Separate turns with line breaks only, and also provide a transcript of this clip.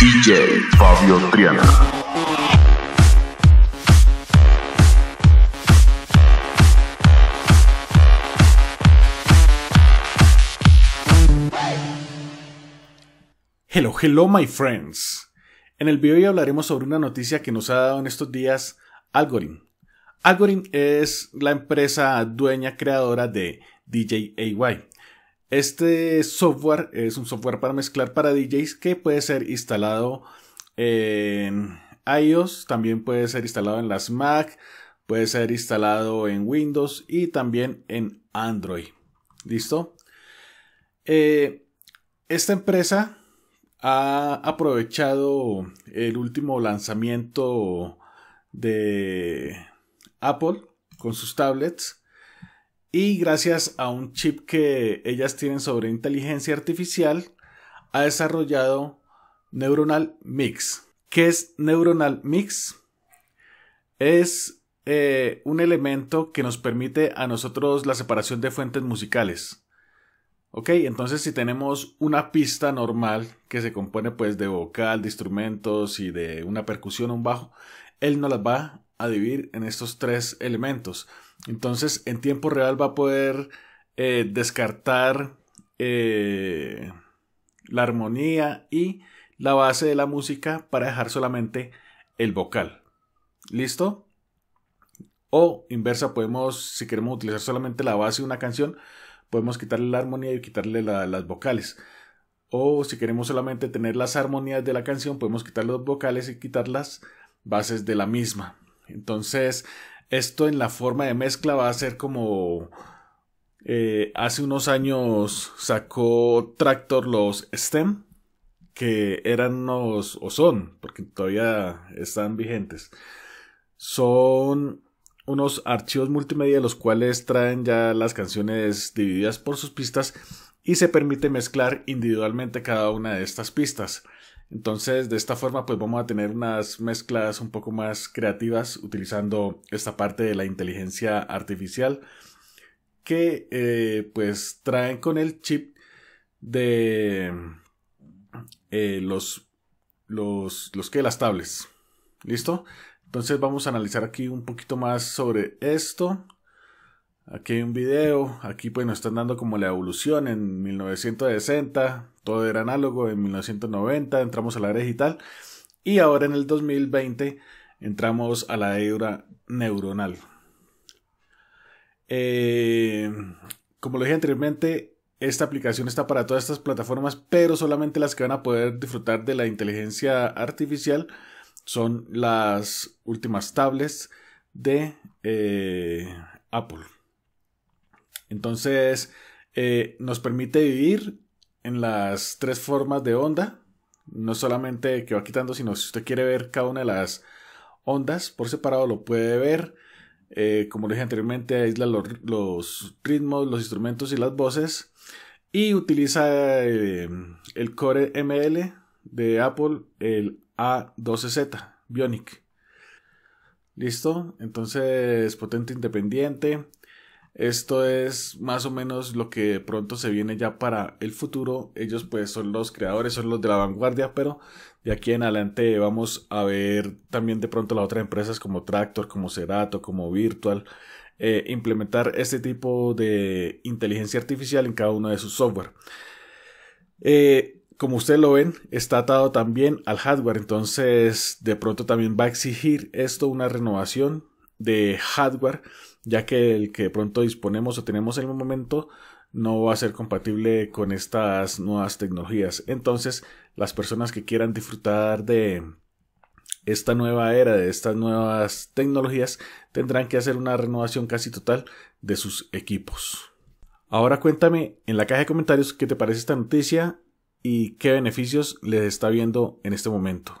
DJ Fabio Triana. Hello, hello my friends. En el video hoy hablaremos sobre una noticia que nos ha dado en estos días Algorin. Algorin es la empresa dueña creadora de DJ AY, este software es un software para mezclar para DJs que puede ser instalado en iOS, también puede ser instalado en las Mac, puede ser instalado en Windows y también en Android. ¿Listo? Eh, esta empresa ha aprovechado el último lanzamiento de Apple con sus tablets y gracias a un chip que ellas tienen sobre inteligencia artificial, ha desarrollado Neuronal Mix. ¿Qué es Neuronal Mix? Es eh, un elemento que nos permite a nosotros la separación de fuentes musicales. Ok, entonces si tenemos una pista normal que se compone pues de vocal, de instrumentos y de una percusión, un bajo, él nos las va a dividir en estos tres elementos. Entonces, en tiempo real va a poder eh, descartar eh, la armonía y la base de la música para dejar solamente el vocal. ¿Listo? O inversa, podemos, si queremos utilizar solamente la base de una canción, podemos quitarle la armonía y quitarle las vocales. O si queremos solamente tener las armonías de la canción, podemos quitar los vocales y quitar las bases de la misma. Entonces, esto en la forma de mezcla va a ser como... Eh, hace unos años sacó Tractor los STEM, que eran unos, o son, porque todavía están vigentes. Son unos archivos multimedia los cuales traen ya las canciones divididas por sus pistas y se permite mezclar individualmente cada una de estas pistas. Entonces, de esta forma, pues vamos a tener unas mezclas un poco más creativas utilizando esta parte de la inteligencia artificial que eh, pues traen con el chip de eh, los, los, los que las tablets. ¿Listo? Entonces vamos a analizar aquí un poquito más sobre esto. Aquí hay un video, aquí pues nos están dando como la evolución en 1960, todo era análogo, en 1990 entramos a la era digital y ahora en el 2020 entramos a la era neuronal. Eh, como lo dije anteriormente, esta aplicación está para todas estas plataformas, pero solamente las que van a poder disfrutar de la inteligencia artificial son las últimas tablets de eh, Apple. Entonces, eh, nos permite vivir en las tres formas de onda. No solamente que va quitando, sino si usted quiere ver cada una de las ondas por separado, lo puede ver. Eh, como como dije anteriormente, aísla los, ritmos, los instrumentos y las voces. Y utiliza em, el Core ML de Apple, el A12Z Bionic. Listo, entonces potente independiente. Esto es más o menos lo que de pronto se viene ya para el futuro. Ellos pues son los creadores, son los de la vanguardia, pero de aquí en adelante vamos a ver también de pronto las otras empresas como Tractor, como Cerato, como Virtual, eh, implementar este tipo de inteligencia artificial en cada uno de sus software. Eh, como ustedes lo ven, está atado también al hardware, entonces de pronto también va a exigir esto una renovación de hardware, ya que el que pronto disponemos o tenemos en el momento no va a ser compatible con estas nuevas tecnologías. Entonces, las personas que quieran disfrutar de esta nueva era, de estas nuevas tecnologías, tendrán que hacer una renovación casi total de sus equipos. Ahora cuéntame en la caja de comentarios qué te parece esta noticia y qué beneficios les está viendo en este momento.